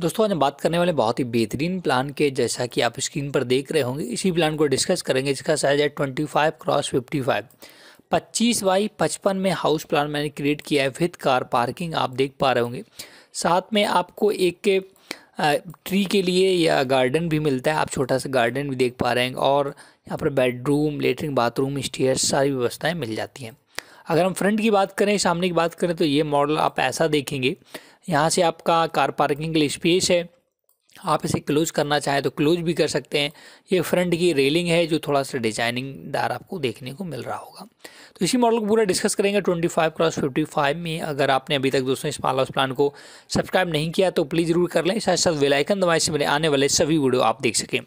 दोस्तों आज हम बात करने वाले बहुत ही बेहतरीन प्लान के जैसा कि आप स्क्रीन पर देख रहे होंगे इसी प्लान को डिस्कस करेंगे जिसका साइज है twenty five cross fifty five पच्चीस बाई पचपन में हाउस प्लान मैंने क्रिएट किया है विथ कार पार्किंग आप देख पा रहे होंगे साथ में आपको एक के ट्री के लिए या गार्डन भी मिलता है आप छोटा सा गार्डन भी देख पा रहे हैं और यहाँ पर बेडरूम लेटरिन बाथरूम स्टेयर सारी व्यवस्थाएँ मिल जाती हैं अगर हम फ्रंट की बात करें सामने की बात करें तो ये मॉडल आप ऐसा देखेंगे यहाँ से आपका कार पार्किंग के लिए स्पेस है आप इसे क्लोज करना चाहें तो क्लोज भी कर सकते हैं ये फ्रंट की रेलिंग है जो थोड़ा सा डिजाइनिंग दार आपको देखने को मिल रहा होगा तो इसी मॉडल को पूरा डिस्कस करेंगे 25 क्रॉस 55 में अगर आपने अभी तक दोस्तों इस पाल हाउस प्लान को सब्सक्राइब नहीं किया तो प्लीज़ ज़रूर कर लें साथ साथ वेलाइकन दवाई से मेरे आने वाले सभी वीडियो आप देख सकें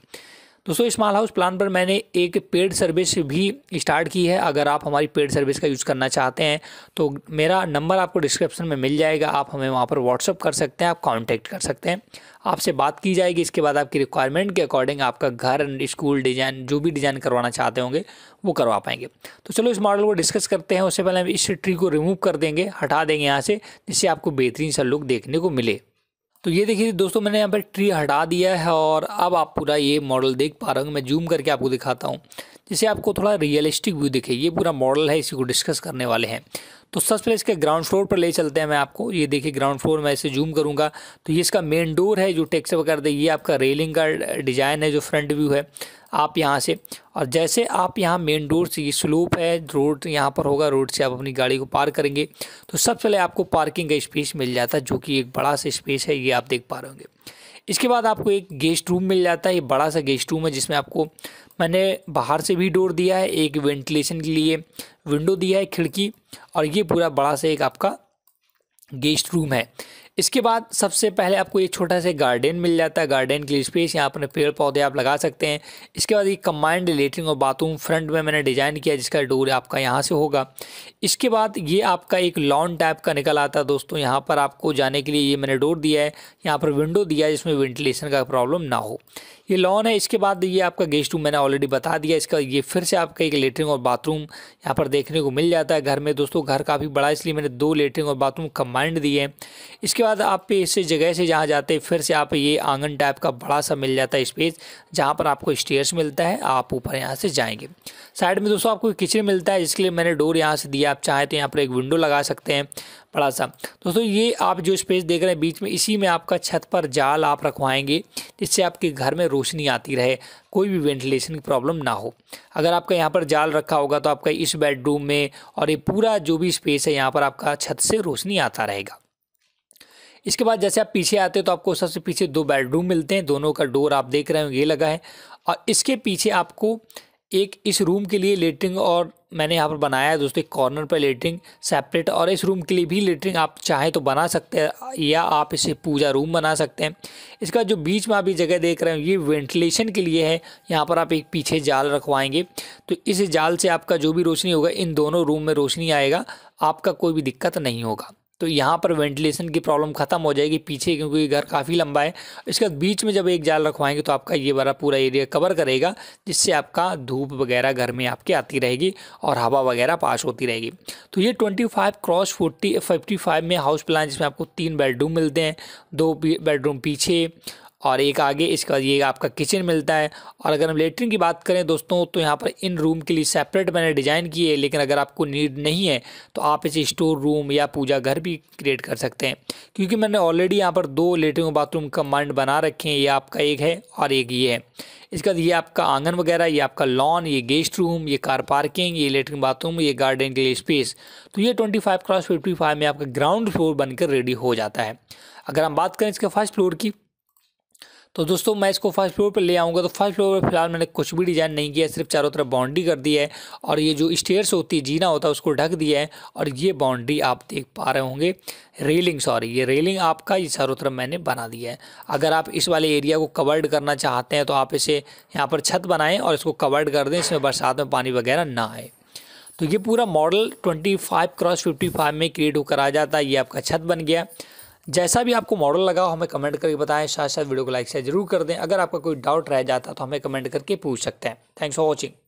दोस्तों स्मॉल हाउस प्लान पर मैंने एक पेड सर्विस भी स्टार्ट की है अगर आप हमारी पेड सर्विस का यूज़ करना चाहते हैं तो मेरा नंबर आपको डिस्क्रिप्शन में मिल जाएगा आप हमें वहाँ पर व्हाट्सअप कर सकते हैं आप कांटेक्ट कर सकते हैं आपसे बात की जाएगी इसके बाद आपकी रिक्वायरमेंट के अकॉर्डिंग आपका घर स्कूल डिज़ाइन जो भी डिज़ाइन करवाना चाहते होंगे वो करवा पाएंगे तो चलो इस मॉडल को डिस्कस करते हैं उससे पहले हम इस ट्री को रिमूव कर देंगे हटा देंगे यहाँ से जिससे आपको बेहतरीन सा लुक देखने को मिले तो ये देखिए दोस्तों मैंने यहाँ पर ट्री हटा दिया है और अब आप पूरा ये मॉडल देख पा रहे होंगे मैं जूम करके आपको दिखाता हूँ जिससे आपको थोड़ा रियलिस्टिक व्यू दिखे ये पूरा मॉडल है इसी को डिस्कस करने वाले हैं तो सबसे पहले इसके ग्राउंड फ्लोर पर ले चलते हैं मैं आपको ये देखिए ग्राउंड फ्लोर मैं इसे जूम करूँगा तो ये इसका मेन डोर है जो टैक्स वगैरह ये आपका रेलिंग का डिज़ाइन है जो फ्रंट व्यू है आप यहाँ से और जैसे आप यहाँ मेन डोर से ये स्लोप है रोड यहाँ पर होगा रोड से आप अपनी गाड़ी को पार करेंगे तो सबसे पहले आपको पार्किंग का स्पेस मिल जाता है जो कि एक बड़ा सा स्पेस है ये आप देख पा रहे होंगे इसके बाद आपको एक गेस्ट रूम मिल जाता है ये बड़ा सा गेस्ट रूम है जिसमें आपको मैंने बाहर से भी डोर दिया है एक वेंटिलेशन के लिए विंडो दिया है खिड़की और ये पूरा बड़ा सा एक आपका गेस्ट रूम है इसके बाद सबसे पहले आपको एक छोटा सा गार्डन मिल जाता है गार्डन के लिए स्पेस यहाँ अपने पेड़ पौधे आप लगा सकते हैं इसके बाद एक कम्बाइंड लेटरिन और बाथरूम फ्रंट में मैंने डिज़ाइन किया जिसका डोर आपका यहाँ से होगा इसके बाद ये आपका एक लॉन टाइप का निकल आता है दोस्तों यहाँ पर आपको जाने के लिए ये मैंने डोर दिया है यहाँ पर विंडो दिया है जिसमें वेंटिलेशन का प्रॉब्लम ना हो ये लॉन है इसके बाद ये आपका गेस्ट रूम मैंने ऑलरेडी बता दिया इसका ये फिर से आपका एक लेटरिन और बाथरूम यहाँ पर देखने को मिल जाता है घर में दोस्तों घर काफ़ी बड़ा इसलिए मैंने दो लेटरिन और बाथरूम कम्बाइंड दिए हैं इसके बाद आप इस जगह से जहाँ जाते फिर से आप ये आंगन टाइप का बड़ा सा मिल जाता है स्पेस जहाँ पर आपको स्टेयर्स मिलता है आप ऊपर यहाँ से जाएंगे साइड में दोस्तों आपको किचन मिलता है जिसके लिए मैंने डोर यहाँ से दिया आप चाहें तो यहाँ पर एक विंडो लगा सकते हैं बड़ा सा दोस्तों ये आप जो स्पेस देख रहे हैं बीच में इसी में आपका छत पर जाल आप रखवाएंगे जिससे आपके घर में रोशनी आती रहे कोई भी वेंटिलेशन की प्रॉब्लम ना हो अगर आपका यहाँ पर जाल रखा होगा तो आपका इस बेडरूम में और ये पूरा जो भी स्पेस है यहाँ पर आपका छत से रोशनी आता रहेगा इसके बाद जैसे आप पीछे आते हैं तो आपको सबसे पीछे दो बेडरूम मिलते हैं दोनों का डोर आप देख रहे हो ये लगा है और इसके पीछे आपको एक इस रूम के लिए लेटरिन और मैंने यहाँ पर बनाया है दोस्तों एक कॉर्नर पर लेटरिन सेपरेट और इस रूम के लिए भी लेटरिन आप चाहें तो बना सकते हैं या आप इसे पूजा रूम बना सकते हैं इसका जो बीच में आप ये जगह देख रहे हैं ये वेंटिलेशन के लिए है यहाँ पर आप एक पीछे जाल रखवाएंगे तो इस जाल से आपका जो भी रोशनी होगा इन दोनों रूम में रोशनी आएगा आपका कोई भी दिक्कत नहीं होगा तो यहाँ पर वेंटिलेशन की प्रॉब्लम ख़त्म हो जाएगी पीछे क्योंकि घर काफ़ी लंबा है इसके बाद बीच में जब एक जाल रखवाएंगे तो आपका ये बड़ा पूरा एरिया कवर करेगा जिससे आपका धूप वगैरह घर में आपके आती रहेगी और हवा वगैरह पास होती रहेगी तो ये twenty five cross forty fifty five में हाउस प्लान जिसमें आपको तीन बेडरूम मिलते हैं दो बेडरूम पीछे और एक आगे इसका ये आपका किचन मिलता है और अगर हम लेटरिन की बात करें दोस्तों तो यहाँ पर इन रूम के लिए सेपरेट मैंने डिज़ाइन किए है लेकिन अगर आपको नीड नहीं है तो आप इसे स्टोर रूम या पूजा घर भी क्रिएट कर सकते हैं क्योंकि मैंने ऑलरेडी यहाँ पर दो लेटरिन बाथरूम कमांड बना रखे हैं ये आपका एक है और एक ये है इसके बाद ये आपका आंगन वगैरह ये आपका लॉन ये गेस्ट रूम ये कार पार्किंग ये लेटरिन बाथरूम ये गार्डन के लिए स्पेस तो ये twenty five cross fifty five में आपका ग्राउंड फ्लोर बनकर रेडी हो जाता है अगर हम बात करें इसके फर्स्ट फ्लोर की तो दोस्तों मैं इसको फर्स्ट फ्लोर पर ले आऊँगा तो फर्स्ट फ्लोर पर फिलहाल मैंने कुछ भी डिज़ाइन नहीं किया सिर्फ चारों तरफ बाउंड्री कर दी है और ये जो स्टेयर्स होती है जीना होता है उसको ढक दिया है और ये बाउंड्री आप देख पा रहे होंगे रेलिंग सॉरी ये रेलिंग आपका ये चारों तरफ मैंने बना दिया है अगर आप इस वाले एरिया को कवर्ड करना चाहते हैं तो आप इसे यहाँ पर छत बनाएँ और इसको कवर्ड कर दें इसमें बरसात में पानी वगैरह ना आए तो ये पूरा मॉडल 25 क्रॉस फाइव में क्रिएट होकर आ जाता है ये आपका छत बन गया जैसा भी आपको मॉडल लगा हो हमें कमेंट करके बताएं साथ साथ वीडियो को लाइक शेयर जरूर कर दें अगर आपका कोई डाउट रह जाता तो हमें कमेंट करके पूछ सकते हैं थैंक्स फॉर वॉचिंग